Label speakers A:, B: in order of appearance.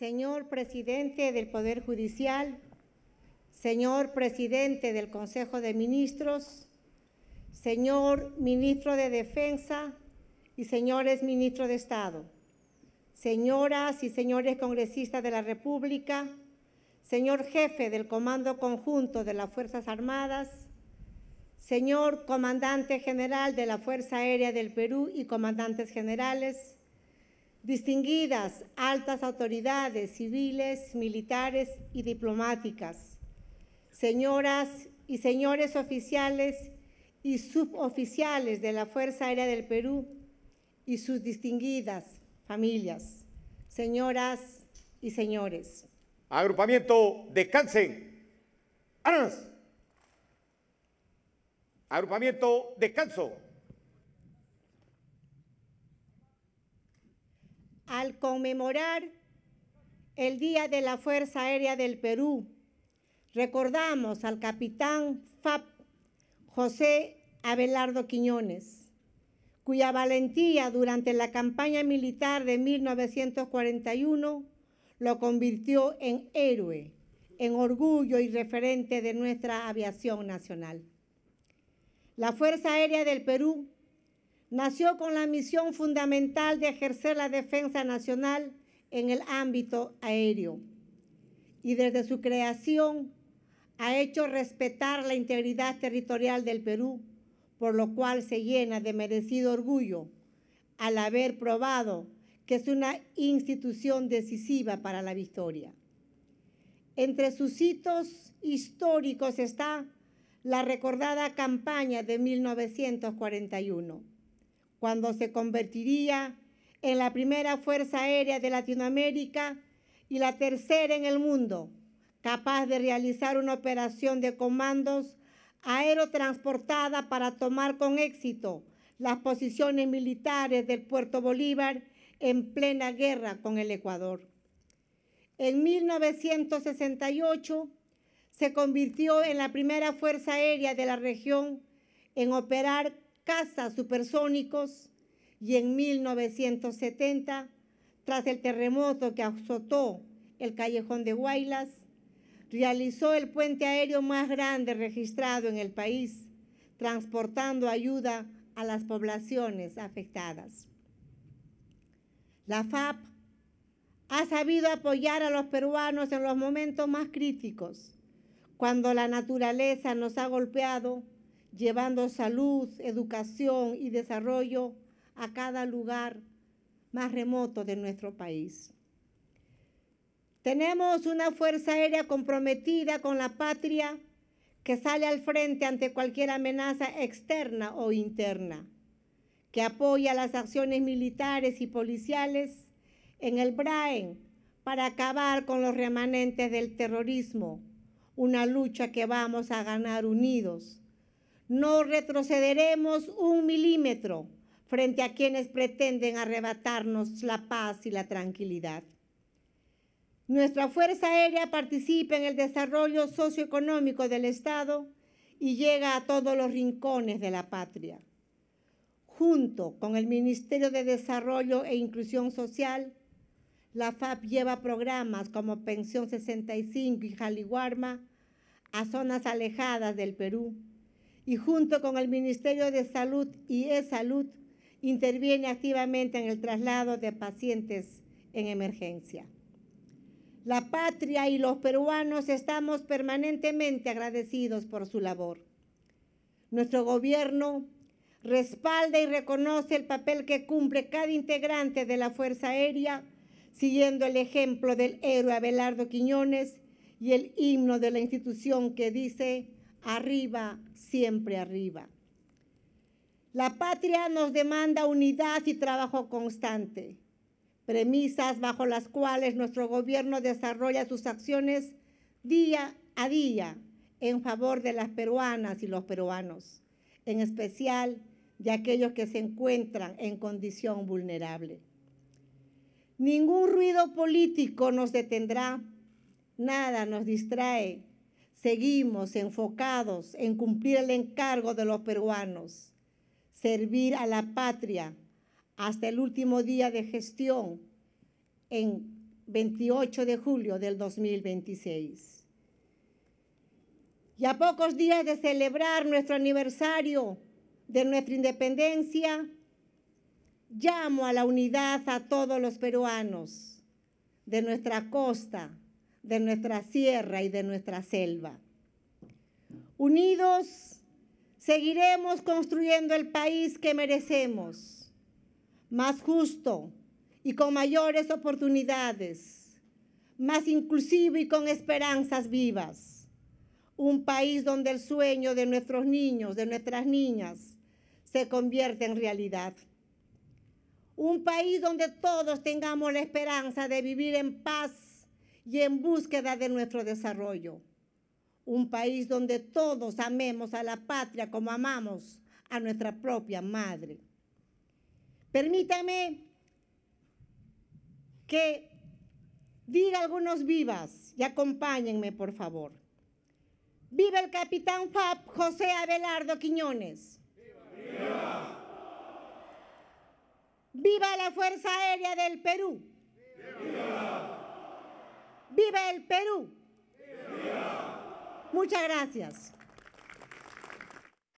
A: Señor presidente del Poder Judicial, señor presidente del Consejo de Ministros, señor ministro de Defensa y señores ministros de Estado, señoras y señores congresistas de la República, señor jefe del Comando Conjunto de las Fuerzas Armadas, señor comandante general de la Fuerza Aérea del Perú y comandantes generales, distinguidas altas autoridades civiles, militares y diplomáticas, señoras y señores oficiales y suboficiales de la Fuerza Aérea del Perú y sus distinguidas familias, señoras y señores. Agrupamiento, descansen. ¡Armas! Agrupamiento, descanso. al conmemorar el Día de la Fuerza Aérea del Perú, recordamos al capitán FAP José Abelardo Quiñones, cuya valentía durante la campaña militar de 1941 lo convirtió en héroe, en orgullo y referente de nuestra aviación nacional. La Fuerza Aérea del Perú nació con la misión fundamental de ejercer la defensa nacional en el ámbito aéreo y desde su creación ha hecho respetar la integridad territorial del Perú, por lo cual se llena de merecido orgullo al haber probado que es una institución decisiva para la victoria. Entre sus hitos históricos está la recordada campaña de 1941 cuando se convertiría en la primera Fuerza Aérea de Latinoamérica y la tercera en el mundo, capaz de realizar una operación de comandos aerotransportada para tomar con éxito las posiciones militares del Puerto Bolívar en plena guerra con el Ecuador. En 1968 se convirtió en la primera Fuerza Aérea de la región en operar casas supersónicos y en 1970, tras el terremoto que azotó el callejón de Guaylas, realizó el puente aéreo más grande registrado en el país, transportando ayuda a las poblaciones afectadas. La FAP ha sabido apoyar a los peruanos en los momentos más críticos, cuando la naturaleza nos ha golpeado llevando salud, educación y desarrollo a cada lugar más remoto de nuestro país. Tenemos una Fuerza Aérea comprometida con la patria que sale al frente ante cualquier amenaza externa o interna, que apoya las acciones militares y policiales en el BRAEN para acabar con los remanentes del terrorismo, una lucha que vamos a ganar unidos no retrocederemos un milímetro frente a quienes pretenden arrebatarnos la paz y la tranquilidad. Nuestra Fuerza Aérea participa en el desarrollo socioeconómico del Estado y llega a todos los rincones de la patria. Junto con el Ministerio de Desarrollo e Inclusión Social, la FAP lleva programas como Pensión 65 y Jaliwarma a zonas alejadas del Perú y junto con el Ministerio de Salud y E-Salud interviene activamente en el traslado de pacientes en emergencia. La patria y los peruanos estamos permanentemente agradecidos por su labor. Nuestro gobierno respalda y reconoce el papel que cumple cada integrante de la Fuerza Aérea, siguiendo el ejemplo del héroe Abelardo Quiñones y el himno de la institución que dice, arriba, siempre arriba. La patria nos demanda unidad y trabajo constante, premisas bajo las cuales nuestro gobierno desarrolla sus acciones día a día en favor de las peruanas y los peruanos, en especial de aquellos que se encuentran en condición vulnerable. Ningún ruido político nos detendrá, nada nos distrae seguimos enfocados en cumplir el encargo de los peruanos, servir a la patria hasta el último día de gestión en 28 de julio del 2026. Y a pocos días de celebrar nuestro aniversario de nuestra independencia, llamo a la unidad a todos los peruanos de nuestra costa, de nuestra sierra y de nuestra selva. Unidos, seguiremos construyendo el país que merecemos, más justo y con mayores oportunidades, más inclusivo y con esperanzas vivas. Un país donde el sueño de nuestros niños, de nuestras niñas, se convierte en realidad. Un país donde todos tengamos la esperanza de vivir en paz y en búsqueda de nuestro desarrollo. Un país donde todos amemos a la patria como amamos a nuestra propia madre. Permítame que diga algunos vivas y acompáñenme, por favor. Viva el capitán FAP, José Abelardo Quiñones. Viva la Fuerza Aérea del Perú. ¡Vive el Perú! Muchas gracias.